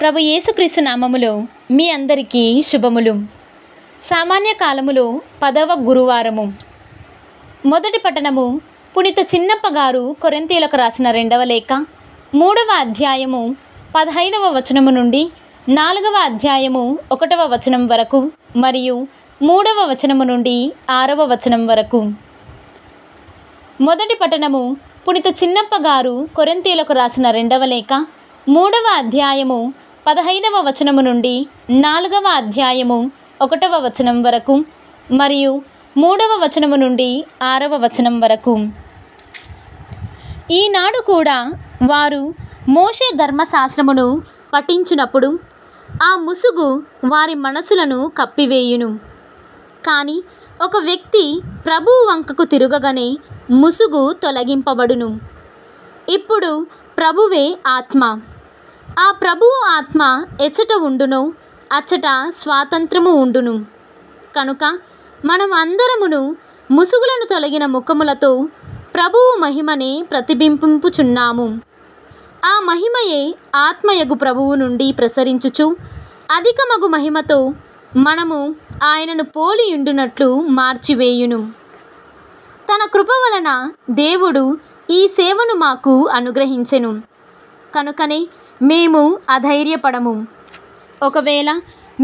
ప్రభు యేసుక్రీస్తు నామములో మీ అందరికీ శుభములు సామాన్య కాలములో పదవ గురువారము మొదటి పట్టణము పుణిత చిన్నప్ప గారు కొరెంతీలకు రాసిన రెండవ లేఖ మూడవ అధ్యాయము పదహైదవ వచనము నుండి నాలుగవ అధ్యాయము ఒకటవ వచనం వరకు మరియు మూడవ వచనము నుండి ఆరవ వచనం వరకు మొదటి పట్టణము పుణిత చిన్నప్ప గారు కొరెంతీలకు రాసిన రెండవ లేఖ మూడవ అధ్యాయము పదహైదవ వచనము నుండి నాలుగవ అధ్యాయము ఒకటవ వచనం వరకు మరియు మూడవ వచనము నుండి ఆరవ వచనం వరకు ఈనాడు కూడా వారు మోషే ధర్మశాస్త్రమును పఠించినప్పుడు ఆ ముసుగు వారి మనసులను కప్పివేయును కానీ ఒక వ్యక్తి ప్రభు వంకకు తిరగగానే ముసుగు తొలగింపబడును ఇప్పుడు ప్రభువే ఆత్మ ఆ ప్రభువు ఆత్మ ఎచ్చట ఉండును అచ్చట స్వాతంత్రము ఉండును కనుక మనం అందరమును ముసుగులను తొలగిన ముఖములతో ప్రభువు మహిమనే ప్రతిబింబింపుచున్నాము ఆ మహిమయే ఆత్మయగు ప్రభువు నుండి ప్రసరించుచు అధికమగు మహిమతో మనము ఆయనను పోలియుండునట్లు మార్చివేయును తన కృప వలన దేవుడు ఈ సేవను మాకు అనుగ్రహించెను కనుకనే మేము అధైర్యపడము ఒకవేళ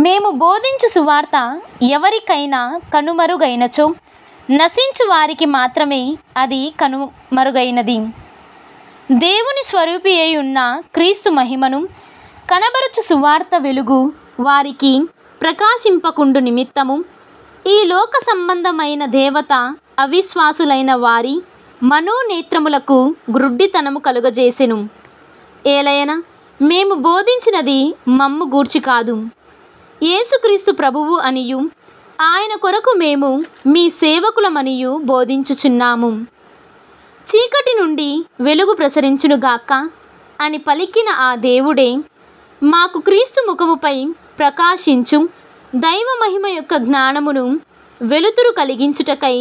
మేము బోధించు సువార్త ఎవరికైనా కనుమరుగైనచో నశించు వారికి మాత్రమే అది కనుమరుగైనది దేవుని స్వరూపి అయి ఉన్న క్రీస్తు మహిమను కనబరుచు సువార్త వెలుగు వారికి ప్రకాశింపకుండు నిమిత్తము ఈ లోక సంబంధమైన దేవత అవిశ్వాసులైన వారి మనోనేత్రములకు గ్రుడ్డితనము కలుగజేసెను ఏలయన మేము బోధించినది మమ్ము గూర్చి కాదు ఏసుక్రీస్తు ప్రభువు అనియు ఆయన కొరకు మేము మీ సేవకులమనియు బోధించుచున్నాము చీకటి నుండి వెలుగు ప్రసరించునుగాక అని పలికిన ఆ దేవుడే మాకు క్రీస్తు ముఖముపై ప్రకాశించు దైవ మహిమ యొక్క జ్ఞానమును వెలుతురు కలిగించుటకై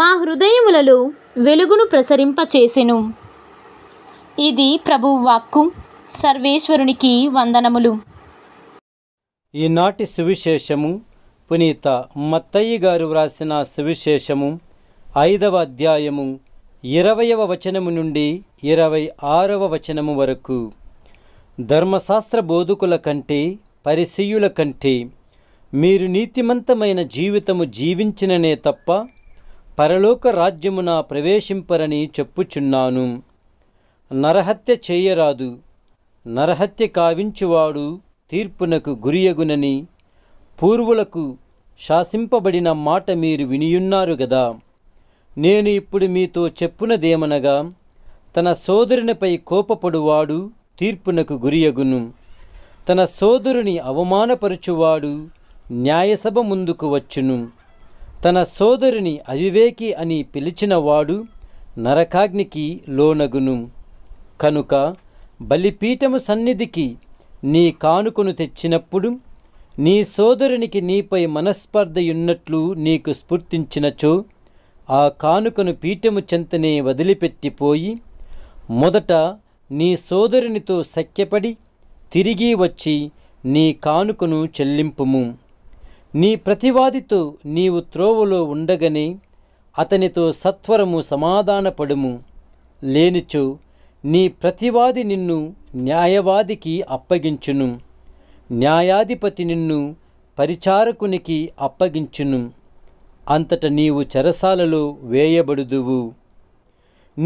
మా హృదయములలో వెలుగును ప్రసరింపచేసెను ఇది ప్రభువు వాక్కు సర్వేశ్వరునికి వందనములు ఈనాటి సువిశేషము పునీత మత్తయ్య గారు వ్రాసిన సువిశేషము ఐదవ అధ్యాయము ఇరవయవ వచనము నుండి ఇరవై ఆరవ వచనము వరకు ధర్మశాస్త్ర బోధకుల కంటే పరిశీయుల కంటే మీరు నీతిమంతమైన జీవితము జీవించిననే తప్ప పరలోక రాజ్యమున ప్రవేశింపరని చెప్పుచున్నాను నరహత్య చేయరాదు నరహత్య కావించువాడు తీర్పునకు గురియగునని పూర్వులకు శాసింపబడిన మాట మీరు వినియున్నారు గదా నేను ఇప్పుడు మీతో చెప్పునదేమనగా తన సోదరునిపై కోపపడువాడు తీర్పునకు గురియగును తన సోదరుని అవమానపరుచువాడు న్యాయసభ ముందుకు వచ్చును తన సోదరుని అవివేకి అని పిలిచినవాడు నరకాగ్నికి లోనగును కనుక బలిపీఠము సన్నిధికి నీ కానుకను తెచ్చినప్పుడు నీ సోదరునికి నీపై మనస్పర్ధయున్నట్లు నీకు స్ఫూర్తించినచో ఆ కానుకను పీఠము చెంతనే వదిలిపెట్టిపోయి మొదట నీ సోదరునితో సఖ్యపడి తిరిగి వచ్చి నీ కానుకను చెల్లింపుము నీ ప్రతివాదితో నీవు త్రోవలో ఉండగనే అతనితో సత్వరము సమాధానపడుము లేనిచో నీ ప్రతివాది నిన్ను న్యాయవాదికి అప్పగించును న్యాయాధిపతి నిన్ను పరిచారకునికి అప్పగించును అంతట నీవు చెరసాలలో వేయబడుదువు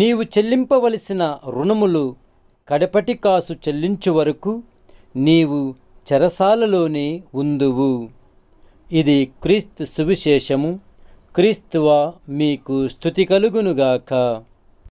నీవు చెల్లింపవలసిన రుణములు కడపటి కాసు చెల్లించు వరకు నీవు చెరసాలలోనే ఉందువు ఇది క్రీస్తు సువిశేషము క్రీస్తువా మీకు స్థుతి కలుగునుగాక